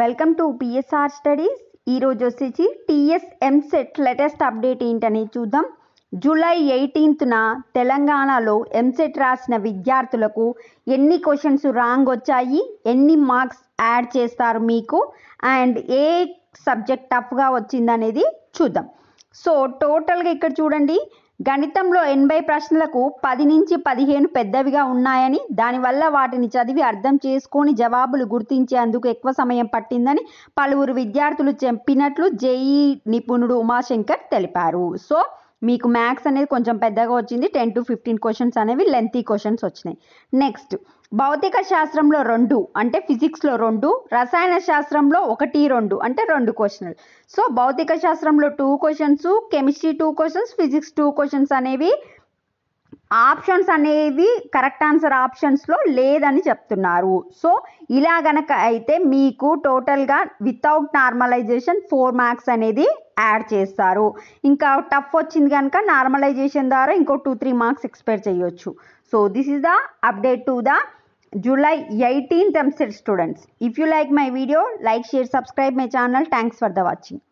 welcome to PSR studies ఈరోజు వచ్చేసి TSM set latest update ఏంటని చూద్దాం జూలై ఎయిటీన్త్న తెలంగాణలో ఎంసెట్ రాసిన విద్యార్థులకు ఎన్ని క్వశ్చన్స్ రాంగ్ వచ్చాయి ఎన్ని మార్క్స్ యాడ్ చేస్తారు మీకు అండ్ ఏ సబ్జెక్ట్ టఫ్గా వచ్చిందనేది చూద్దాం సో టోటల్గా ఇక్కడ చూడండి గణితంలో ఎనభై ప్రశ్నలకు పది నుంచి పదిహేను పెద్దవిగా ఉన్నాయని దానివల్ల వాటిని చదివి అర్థం చేసుకొని జవాబులు గుర్తించేందుకు ఎక్కువ సమయం పట్టిందని పలువురు విద్యార్థులు చెప్పినట్లు జేఈ నిపుణుడు ఉమాశంకర్ తెలిపారు సో మీకు మ్యాథ్స్ అనేది కొంచెం పెద్దగా వచ్చింది టెన్ టు ఫిఫ్టీన్ క్వశ్చన్స్ అనేవి లెంతీ క్వశ్చన్స్ వచ్చినాయి నెక్స్ట్ భౌతిక శాస్త్రంలో రెండు అంటే ఫిజిక్స్లో రెండు రసాయన శాస్త్రంలో ఒకటి రెండు అంటే రెండు క్వశ్చన్లు సో భౌతిక శాస్త్రంలో two questions chemistry two questions physics two questions అనేవి ఆప్షన్స్ అనేవి కరెక్ట్ ఆన్సర్ ఆప్షన్స్లో లేదని చెప్తున్నారు సో ఇలా గనక అయితే మీకు టోటల్గా వితౌట్ నార్మలైజేషన్ ఫోర్ మార్క్స్ అనేది యాడ్ చేస్తారు ఇంకా టఫ్ వచ్చింది కనుక నార్మలైజేషన్ ద్వారా ఇంకో టూ త్రీ మార్క్స్ ఎక్స్పెక్ట్ చేయొచ్చు so this is the update to the July eighteenth EAMCET students if you like my video like share subscribe my channel thanks for the watching